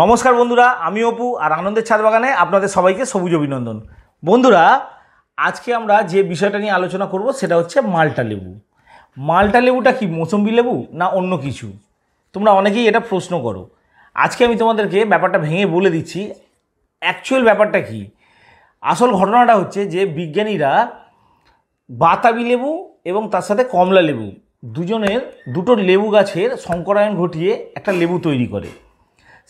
নমস্কার বন্ধুরা আমি অপু আর আনন্দের ছাদ বাগানে আপনাদের সবাইকে সবুজ অভিনন্দন বন্ধুরা আজকে আমরা যে বিষয়টা নিয়ে আলোচনা করব সেটা হচ্ছে মালটা লেবু মালটা লেবুটা কি মৌসম্বি লেবু না অন্য কিছু তোমরা অনেকেই এটা প্রশ্ন করো আজকে আমি তোমাদেরকে ব্যাপারটা ভেঙে বলে দিচ্ছি অ্যাকচুয়াল ব্যাপারটা কি আসল ঘটনাটা হচ্ছে যে বিজ্ঞানীরা বাতাবি লেবু এবং তার সাথে কমলা লেবু দুজনের দুটো লেবু গাছের সংকরায়ন ঘটিয়ে একটা লেবু তৈরি করে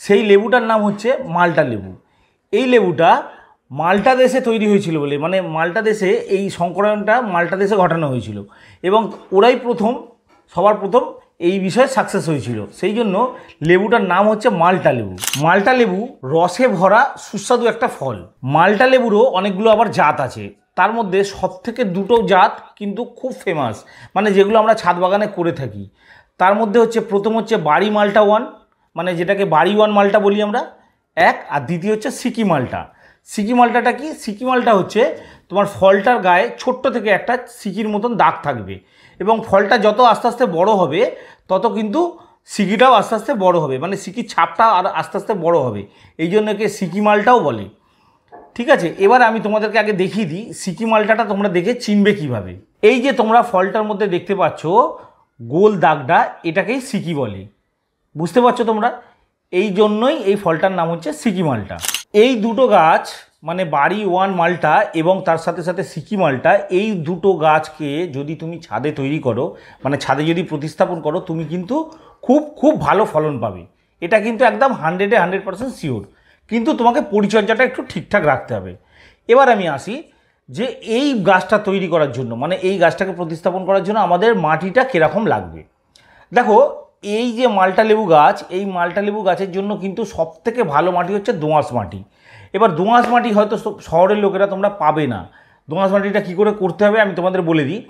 সেই লেবুটার নাম হচ্ছে মাল্টা লেবু এই লেবুটা মাল্টা দেশে তৈরি হয়েছিল বলে মানে মাল্টা দেশে এই সংক্রমণটা মাল্টা দেশে ঘটানো হয়েছিল এবং ওরাই প্রথম সবার প্রথম এই বিষয়ে সাকসেস হয়েছিল সেই জন্য লেবুটার নাম হচ্ছে মাল্টা লেবু মাল্টা লেবু রসে ভরা সুস্বাদু একটা ফল মাল্টা লেবুরও অনেকগুলো আবার জাত আছে তার মধ্যে সব থেকে দুটো জাত কিন্তু খুব ফেমাস মানে যেগুলো আমরা ছাদ বাগানে করে থাকি তার মধ্যে হচ্ছে প্রথম হচ্ছে বাড়ি মাল্টা ওয়ান মানে যেটাকে বাড়ি ওয়ান মালটা বলি আমরা এক আর দ্বিতীয় হচ্ছে সিকি মালটা সিকি মালটাটা কি সিকি মালটা হচ্ছে তোমার ফলটার গায়ে ছোট্ট থেকে একটা সিকির মতন দাগ থাকবে এবং ফলটা যত আস্তে আস্তে বড় হবে তত কিন্তু সিকিটাও আস্তে আস্তে বড় হবে মানে সিকির ছাপটা আর আস্তে আস্তে বড় হবে এই জন্য একে সিকি মালটাও বলে ঠিক আছে এবার আমি তোমাদেরকে আগে দেখিয়ে দিই সিকি মালটাটা তোমরা দেখে চিনবে কিভাবে এই যে তোমরা ফলটার মধ্যে দেখতে পাচ্ছ গোল দাগটা এটাকেই সিকি বলে বুঝতে পারছো তোমরা এই জন্যই এই ফলটার নাম হচ্ছে সিকি মালটা এই দুটো গাছ মানে বাড়ি ওয়ান মালটা এবং তার সাথে সাথে সিকি মালটা এই দুটো গাছকে যদি তুমি ছাদে তৈরি করো মানে ছাদে যদি প্রতিস্থাপন করো তুমি কিন্তু খুব খুব ভালো ফলন পাবে এটা কিন্তু একদম হান্ড্রেডে হান্ড্রেড পারসেন্ট শিওর কিন্তু তোমাকে পরিচর্যাটা একটু ঠিকঠাক রাখতে হবে এবার আমি আসি যে এই গাছটা তৈরি করার জন্য মানে এই গাছটাকে প্রতিস্থাপন করার জন্য আমাদের মাটিটা কীরকম লাগবে দেখো এই যে মালটা লেবু গাছ এই মালটা লেবু গাছের জন্য কিন্তু সব থেকে ভালো মাটি হচ্ছে দোঁয়াশ মাটি এবার দোঁয়াশ মাটি হয়তো শহরের লোকেরা তোমরা পাবে না দোঁয়াশ মাটিটা কী করে করতে হবে আমি তোমাদের বলে দিই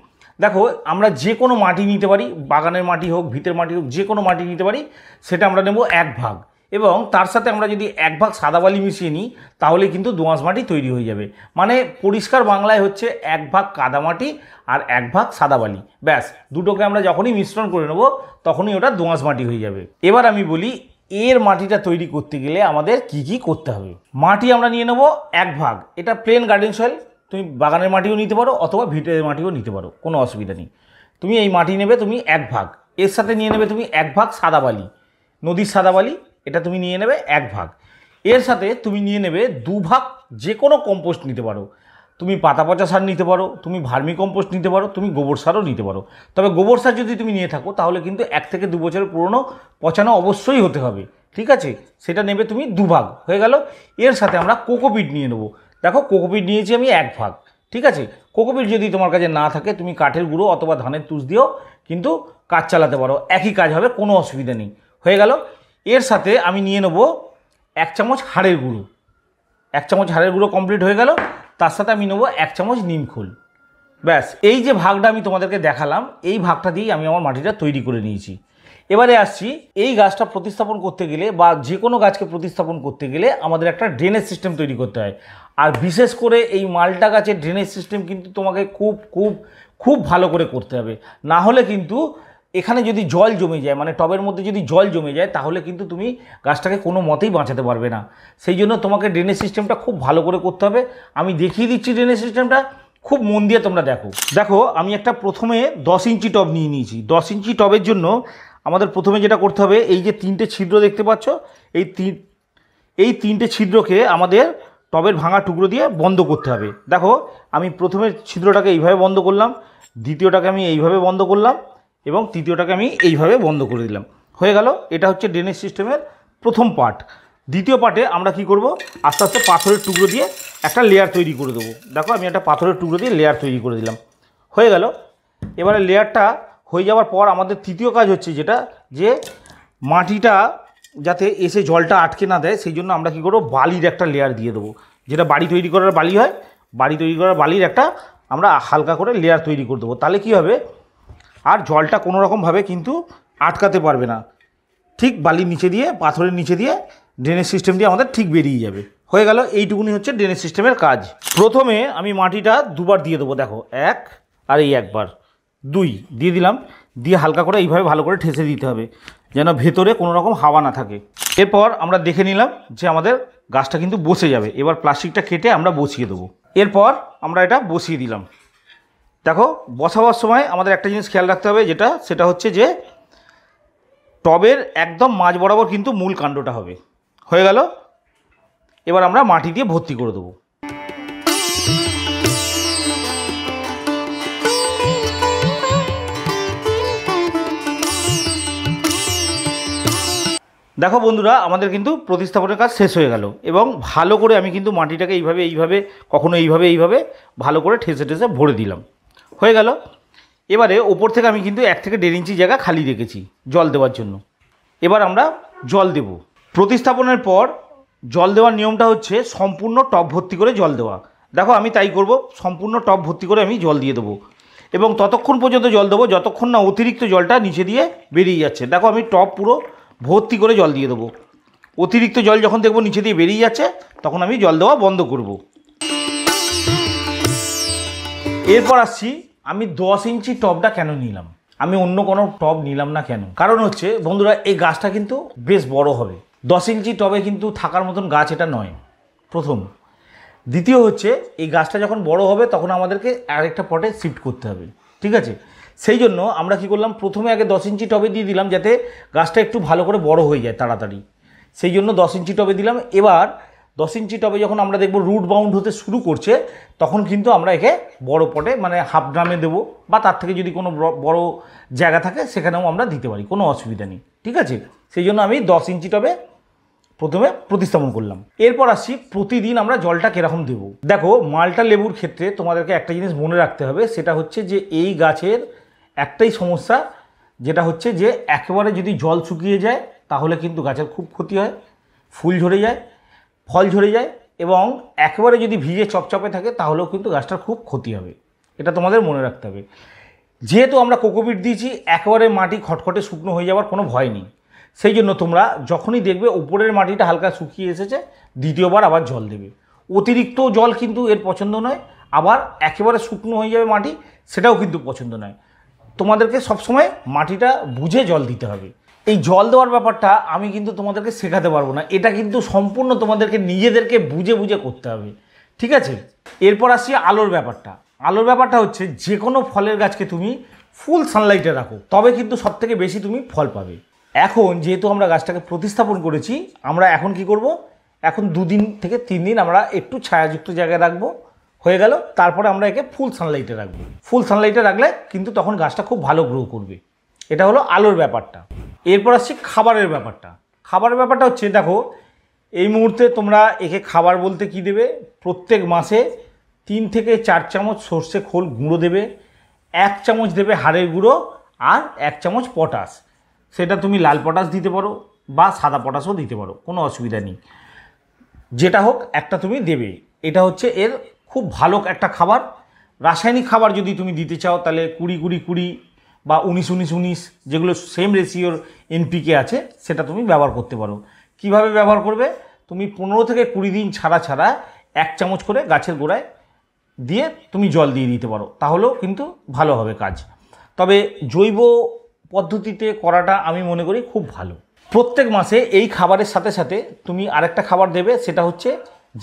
দেখো আমরা যে কোনো মাটি নিতে পারি বাগানের মাটি হোক ভিতের মাটি হোক যে কোনো মাটি নিতে পারি সেটা আমরা নেব এক ভাগ এবং তার সাথে আমরা যদি এক ভাগ সাদা বালি মিশিয়ে নিই তাহলে কিন্তু দোঁয়াশ মাটি তৈরি হয়ে যাবে মানে পরিষ্কার বাংলায় হচ্ছে এক ভাগ কাদা মাটি আর এক ভাগ সাদা বালি ব্যাস দুটোকে আমরা যখনই মিশ্রণ করে নেব তখনই ওটা দোঁয়াশ মাটি হয়ে যাবে এবার আমি বলি এর মাটিটা তৈরি করতে গেলে আমাদের কি কি করতে হবে মাটি আমরা নিয়ে নেব এক ভাগ এটা প্লেন গার্ডেন সয়েল তুমি বাগানের মাটিও নিতে পারো অথবা ভিটের মাটিও নিতে পারো কোনো অসুবিধা নেই তুমি এই মাটি নেবে তুমি এক ভাগ এর সাথে নিয়ে নেবে তুমি এক ভাগ সাদা বালি নদীর সাদা বালি এটা তুমি নিয়ে নেবে এক ভাগ এর সাথে তুমি নিয়ে নেবে দু ভাগ যে কোনো কম্পোস্ট নিতে পারো তুমি পাতা পচা সার নিতে পারো তুমি ভার্মি কম্পোস্ট নিতে পারো তুমি গোবর সারও নিতে পারো তবে গোবর সার যদি তুমি নিয়ে থাকো তাহলে কিন্তু এক থেকে দু বছরের পুরনো পচানো অবশ্যই হতে হবে ঠিক আছে সেটা নেবে তুমি দুভাগ হয়ে গেল এর সাথে আমরা কোকোপিট নিয়ে নেবো দেখো কোকোপিট নিয়েছি আমি এক ভাগ ঠিক আছে কোকোপিট যদি তোমার কাছে না থাকে তুমি কাঠের গুঁড়ো অথবা ধানের তুষ দিয়েও কিন্তু কাজ চালাতে পারো একই কাজ হবে কোনো অসুবিধা নেই হয়ে গেল এর সাথে আমি নিয়ে নেব এক চামচ হাড়ের গুঁড়ো এক চামচ হাড়ের গুঁড়ো কমপ্লিট হয়ে গেল তার সাথে আমি নেবো এক চামচ নিমখোল ব্যাস এই যে ভাগটা আমি তোমাদেরকে দেখালাম এই ভাগটা দিয়েই আমি আমার মাটিটা তৈরি করে নিয়েছি এবারে আসছি এই গাছটা প্রতিস্থাপন করতে গেলে বা যে কোনো গাছকে প্রতিস্থাপন করতে গেলে আমাদের একটা ড্রেনেজ সিস্টেম তৈরি করতে হয় আর বিশেষ করে এই মালটা গাছের ড্রেনেজ সিস্টেম কিন্তু তোমাকে খুব খুব খুব ভালো করে করতে হবে না হলে কিন্তু এখানে যদি জল জমে যায় মানে টবের মধ্যে যদি জল জমে যায় তাহলে কিন্তু তুমি গাছটাকে কোনো মতেই বাঁচাতে পারবে না সেই জন্য তোমাকে ড্রেনেজ সিস্টেমটা খুব ভালো করে করতে হবে আমি দেখিয়ে দিচ্ছি ড্রেনেজ সিস্টেমটা খুব মন দিয়ে তোমরা দেখো দেখো আমি একটা প্রথমে দশ ইঞ্চি টব নিয়ে নিয়েছি দশ ইঞ্চি টবের জন্য আমাদের প্রথমে যেটা করতে হবে এই যে তিনটে ছিদ্র দেখতে পাচ্ছ এই তিন এই তিনটে ছিদ্রকে আমাদের টবের ভাঙা টুকরো দিয়ে বন্ধ করতে হবে দেখো আমি প্রথমে ছিদ্রটাকে এইভাবে বন্ধ করলাম দ্বিতীয়টাকে আমি এইভাবে বন্ধ করলাম এবং তৃতীয়টাকে আমি এইভাবে বন্ধ করে দিলাম হয়ে গেল এটা হচ্ছে ড্রেনেজ সিস্টেমের প্রথম পার্ট দ্বিতীয় পার্টে আমরা কি করব আস্তে আস্তে পাথরের টুকরো দিয়ে একটা লেয়ার তৈরি করে দেবো দেখো আমি একটা পাথরের টুকরো দিয়ে লেয়ার তৈরি করে দিলাম হয়ে গেল এবারে লেয়ারটা হয়ে যাওয়ার পর আমাদের তৃতীয় কাজ হচ্ছে যেটা যে মাটিটা যাতে এসে জলটা আটকে না দেয় সেই জন্য আমরা কি করব বালির একটা লেয়ার দিয়ে দেবো যেটা বাড়ি তৈরি করার বালি হয় বাড়ি তৈরি করার বালির একটা আমরা হালকা করে লেয়ার তৈরি করে দেবো তাহলে কী হবে আর জলটা কোনো রকমভাবে কিন্তু আটকাতে পারবে না ঠিক বালির নিচে দিয়ে পাথরের নিচে দিয়ে ড্রেনেজ সিস্টেম দিয়ে আমাদের ঠিক বেরিয়ে যাবে হয়ে গেল এইটুকুনি হচ্ছে ড্রেনেজ সিস্টেমের কাজ প্রথমে আমি মাটিটা দুবার দিয়ে দেবো দেখো এক আর এই একবার দুই দিয়ে দিলাম দিয়ে হালকা করে এইভাবে ভালো করে ঠেসে দিতে হবে যেন ভেতরে কোনো রকম হাওয়া না থাকে এরপর আমরা দেখে নিলাম যে আমাদের গাছটা কিন্তু বসে যাবে এবার প্লাস্টিকটা কেটে আমরা বসিয়ে দেবো এরপর আমরা এটা বসিয়ে দিলাম দেখো বসাবার সময় আমাদের একটা জিনিস খেয়াল রাখতে হবে যেটা সেটা হচ্ছে যে টবের একদম মাঝ বরাবর কিন্তু মূল কাণ্ডটা হবে হয়ে গেল এবার আমরা মাটি দিয়ে ভর্তি করে দেবো দেখো বন্ধুরা আমাদের কিন্তু প্রতিস্থাপনের কাজ শেষ হয়ে গেল এবং ভালো করে আমি কিন্তু মাটিটাকে এইভাবে এইভাবে কখনো এইভাবে এইভাবে ভালো করে ঠেসে ঠেসে ভরে দিলাম হয়ে গেল এবারে ওপর থেকে আমি কিন্তু এক থেকে দেড় ইঞ্চি জায়গা খালি রেখেছি জল দেওয়ার জন্য এবার আমরা জল দেব প্রতিস্থাপনের পর জল দেওয়ার নিয়মটা হচ্ছে সম্পূর্ণ টপ ভর্তি করে জল দেওয়া দেখো আমি তাই করব সম্পূর্ণ টপ ভর্তি করে আমি জল দিয়ে দেবো এবং ততক্ষণ পর্যন্ত জল দেবো যতক্ষণ না অতিরিক্ত জলটা নিচে দিয়ে বেরিয়ে যাচ্ছে দেখো আমি টপ পুরো ভর্তি করে জল দিয়ে দেবো অতিরিক্ত জল যখন দেখবো নিচে দিয়ে বেরিয়ে যাচ্ছে তখন আমি জল দেওয়া বন্ধ করব এরপর আসছি আমি দশ ইঞ্চি টপটা কেন নিলাম আমি অন্য কোনো টপ নিলাম না কেন কারণ হচ্ছে বন্ধুরা এই গাছটা কিন্তু বেশ বড় হবে দশ ইঞ্চি টবে কিন্তু থাকার মতন গাছ এটা নয় প্রথম দ্বিতীয় হচ্ছে এই গাছটা যখন বড় হবে তখন আমাদেরকে আরেকটা পটে শিফট করতে হবে ঠিক আছে সেই জন্য আমরা কি করলাম প্রথমে আগে দশ ইঞ্চি টবে দিয়ে দিলাম যাতে গাছটা একটু ভালো করে বড় হয়ে যায় তাড়াতাড়ি সেই জন্য দশ ইঞ্চি টবে দিলাম এবার দশ ইঞ্চি টবে যখন আমরা দেখব রুট বাউন্ড হতে শুরু করছে তখন কিন্তু আমরা একে বড় পটে মানে হাফ ড্রামে দেবো বা তার থেকে যদি কোনো বড় জায়গা থাকে সেখানেও আমরা দিতে পারি কোনো অসুবিধা নেই ঠিক আছে সেই জন্য আমি দশ ইঞ্চি টবে প্রথমে প্রতিস্থাপন করলাম এরপর আসছি প্রতিদিন আমরা জলটা কীরকম দেব দেখো মালটা লেবুর ক্ষেত্রে তোমাদেরকে একটা জিনিস মনে রাখতে হবে সেটা হচ্ছে যে এই গাছের একটাই সমস্যা যেটা হচ্ছে যে একেবারে যদি জল শুকিয়ে যায় তাহলে কিন্তু গাছের খুব ক্ষতি হয় ফুল ঝরে যায় ফল ঝরে যায় এবং একবারে যদি ভিজে চপচপে থাকে তাহলেও কিন্তু গাছটার খুব ক্ষতি হবে এটা তোমাদের মনে রাখতে হবে যেহেতু আমরা কোকোপিট দিয়েছি একবারে মাটি খটখটে শুকনো হয়ে যাওয়ার কোনো ভয় নেই সেই জন্য তোমরা যখনই দেখবে ওপরের মাটিটা হালকা শুকিয়ে এসেছে দ্বিতীয়বার আবার জল দেবে অতিরিক্ত জল কিন্তু এর পছন্দ নয় আবার একেবারে শুকনো হয়ে যাবে মাটি সেটাও কিন্তু পছন্দ নয় তোমাদেরকে সবসময় মাটিটা বুঝে জল দিতে হবে এই জল দেওয়ার ব্যাপারটা আমি কিন্তু তোমাদেরকে শেখাতে পারবো না এটা কিন্তু সম্পূর্ণ তোমাদেরকে নিজেদেরকে বুঝে বুঝে করতে হবে ঠিক আছে এরপর আসি আলোর ব্যাপারটা আলোর ব্যাপারটা হচ্ছে যে কোনো ফলের গাছকে তুমি ফুল সানলাইটে রাখো তবে কিন্তু সব থেকে বেশি তুমি ফল পাবে এখন যেহেতু আমরা গাছটাকে প্রতিস্থাপন করেছি আমরা এখন কি করব এখন দুদিন থেকে তিন দিন আমরা একটু ছায়াযুক্ত জায়গায় রাখবো হয়ে গেল তারপরে আমরা একে ফুল সানলাইটে রাখবো ফুল সানলাইটে রাখলে কিন্তু তখন গাছটা খুব ভালো গ্রো করবে এটা হলো আলোর ব্যাপারটা এরপর আসছে খাবারের ব্যাপারটা খাবারের ব্যাপারটা হচ্ছে দেখো এই মুহূর্তে তোমরা একে খাবার বলতে কি দেবে প্রত্যেক মাসে তিন থেকে চার চামচ সর্ষে খোল গুঁড়ো দেবে এক চামচ দেবে হাড়ের গুঁড়ো আর এক চামচ পটাশ সেটা তুমি লাল পটাশ দিতে পারো বা সাদা পটাশও দিতে পারো কোনো অসুবিধা নেই যেটা হোক একটা তুমি দেবে এটা হচ্ছে এর খুব ভালো একটা খাবার রাসায়নিক খাবার যদি তুমি দিতে চাও তাহলে কুড়ি কুড়ি কুড়ি বা উনিশ উনিশ উনিশ যেগুলো সেম রেশিওর এনপিকে আছে সেটা তুমি ব্যবহার করতে পারো কিভাবে ব্যবহার করবে তুমি পনেরো থেকে কুড়ি দিন ছাড়া ছাড়া এক চামচ করে গাছের গোড়ায় দিয়ে তুমি জল দিয়ে দিতে পারো তাহলেও কিন্তু ভালো হবে কাজ তবে জৈব পদ্ধতিতে করাটা আমি মনে করি খুব ভালো প্রত্যেক মাসে এই খাবারের সাথে সাথে তুমি আরেকটা খাবার দেবে সেটা হচ্ছে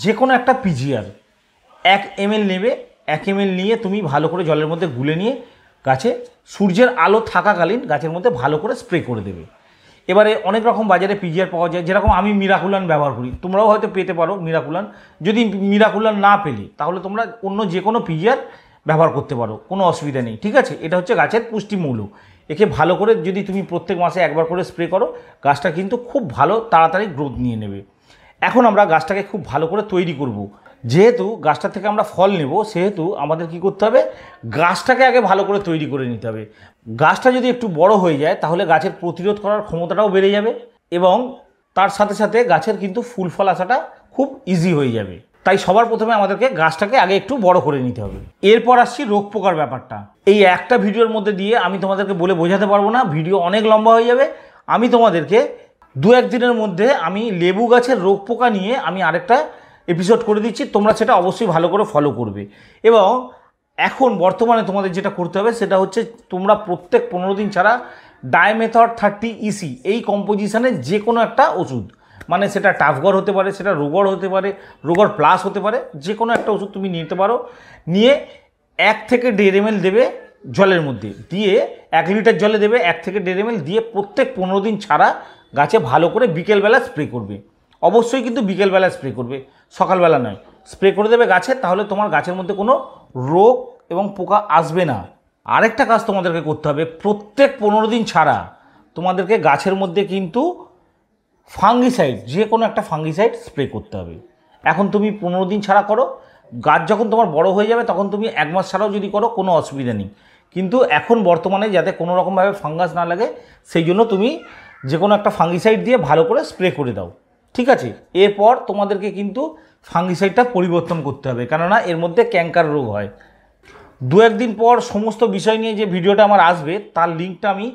যে কোনো একটা পিজিআর এক এম নেবে এক এম নিয়ে তুমি ভালো করে জলের মধ্যে গুলে নিয়ে গাছে সূর্যের আলো থাকাকালীন গাছের মধ্যে ভালো করে স্প্রে করে দেবে এবারে অনেক রকম বাজারে পিজিআর পাওয়া যায় যেরকম আমি মিরাকুলান ব্যবহার করি তোমরাও হয়তো পেতে পারো মিরাকুলান যদি মিরাকুলান না পেলে তাহলে তোমরা অন্য যে কোনো পিজিআর ব্যবহার করতে পারো কোনো অসুবিধা নেই ঠিক আছে এটা হচ্ছে গাছের পুষ্টিমূল্য একে ভালো করে যদি তুমি প্রত্যেক মাসে একবার করে স্প্রে করো গাছটা কিন্তু খুব ভালো তাড়াতাড়ি গ্রোথ নিয়ে নেবে এখন আমরা গাছটাকে খুব ভালো করে তৈরি করব যেহেতু গাছটা থেকে আমরা ফল নেব সেহেতু আমাদের কি করতে হবে গাছটাকে আগে ভালো করে তৈরি করে নিতে হবে গাছটা যদি একটু বড় হয়ে যায় তাহলে গাছের প্রতিরোধ করার ক্ষমতাটাও বেড়ে যাবে এবং তার সাথে সাথে গাছের কিন্তু ফুল ফল আসাটা খুব ইজি হয়ে যাবে তাই সবার প্রথমে আমাদেরকে গাছটাকে আগে একটু বড় করে নিতে হবে এরপর আসছি রোগ পোকার ব্যাপারটা এই একটা ভিডিওর মধ্যে দিয়ে আমি তোমাদেরকে বলে বোঝাতে পারবো না ভিডিও অনেক লম্বা হয়ে যাবে আমি তোমাদেরকে দু একদিনের মধ্যে আমি লেবু গাছের রোগ পোকা নিয়ে আমি আরেকটা এপিসোড করে দিচ্ছি তোমরা সেটা অবশ্যই ভালো করে ফলো করবে এবং এখন বর্তমানে তোমাদের যেটা করতে হবে সেটা হচ্ছে তোমরা প্রত্যেক পনেরো দিন ছাড়া ডায়মেথড থার্টি ইসি এই কম্পোজিশানের যে কোনো একটা ওষুধ মানে সেটা টাফগর হতে পারে সেটা রোগর হতে পারে রোগর প্লাস হতে পারে যে কোনো একটা ওষুধ তুমি নিতে পারো নিয়ে এক থেকে দেড় এম দেবে জলের মধ্যে দিয়ে এক লিটার জলে দেবে এক থেকে দেড় এম দিয়ে প্রত্যেক পনেরো দিন ছাড়া গাছে ভালো করে বিকেলবেলা স্প্রে করবে অবশ্যই কিন্তু বিকেলবেলা স্প্রে করবে সকালবেলা নয় স্প্রে করে দেবে গাছে তাহলে তোমার গাছের মধ্যে কোনো রোগ এবং পোকা আসবে না আরেকটা কাজ তোমাদেরকে করতে হবে প্রত্যেক পনেরো দিন ছাড়া তোমাদেরকে গাছের মধ্যে কিন্তু ফাঙ্গিসাইড যে কোনো একটা ফাঙ্গিসাইড স্প্রে করতে হবে এখন তুমি পনেরো দিন ছাড়া করো গাছ যখন তোমার বড় হয়ে যাবে তখন তুমি এক মাস ছাড়াও যদি করো কোনো অসুবিধা নেই কিন্তু এখন বর্তমানে যাতে কোনো রকমভাবে ফাঙ্গাস না লাগে সেই জন্য তুমি যে কোনো একটা ফাঙ্গিসাইড দিয়ে ভালো করে স্প্রে করে দাও ঠিক আছে এরপর তোমাদেরকে কিন্তু ফাঙ্গিসাইডটা পরিবর্তন করতে হবে কেননা এর মধ্যে ক্যাঙ্কার রোগ হয় দু একদিন পর সমস্ত বিষয় নিয়ে যে ভিডিওটা আমার আসবে তার লিঙ্কটা আমি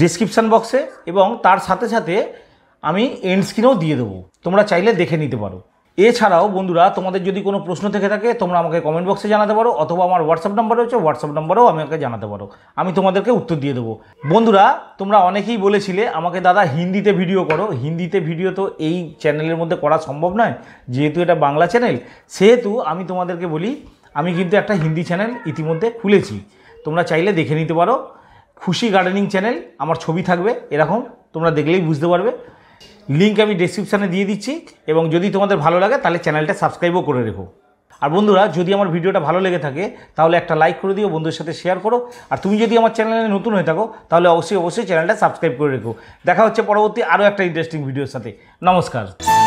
ডিসক্রিপশান বক্সে এবং তার সাথে সাথে আমি এন্ড স্ক্রিনেও দিয়ে দেবো তোমরা চাইলে দেখে নিতে পারো এছাড়াও বন্ধুরা তোমাদের যদি কোনো প্রশ্ন থেকে থাকে তোমরা আমাকে কমেন্ট বক্সে জানাতে পারো অথবা আমার হোয়াটসঅ্যাপ নাম্বার রয়েছে হোয়াটসঅ্যাপ আমি আমাকে জানাতে পারো আমি তোমাদেরকে উত্তর দিয়ে দেবো বন্ধুরা তোমরা অনেকেই বলেছিলে আমাকে দাদা হিন্দিতে ভিডিও করো হিন্দিতে ভিডিও তো এই চ্যানেলের মধ্যে করা সম্ভব নয় যেহেতু এটা বাংলা চ্যানেল সেহেতু আমি তোমাদেরকে বলি আমি কিন্তু একটা হিন্দি চ্যানেল ইতিমধ্যে খুলেছি তোমরা চাইলে দেখে নিতে পারো খুশি গার্ডেনিং চ্যানেল আমার ছবি থাকবে এরকম তোমরা দেখলেই বুঝতে পারবে লিঙ্ক আমি ডিসক্রিপশানে দিয়ে দিচ্ছি এবং যদি তোমাদের ভালো লাগে তাহলে চ্যানেলটা সাবস্ক্রাইবও করে রেখো আর বন্ধুরা যদি আমার ভিডিওটা ভালো লেগে থাকে তাহলে একটা লাইক করে দিও বন্ধুর সাথে শেয়ার করো আর তুমি যদি আমার চ্যানেলে নতুন হয়ে থাকো তাহলে অবশ্যই অবশ্যই চ্যানেলটা সাবস্ক্রাইব করে রেখো দেখা হচ্ছে পরবর্তী আরও একটা ইন্টারেস্টিং ভিডিওর সাথে নমস্কার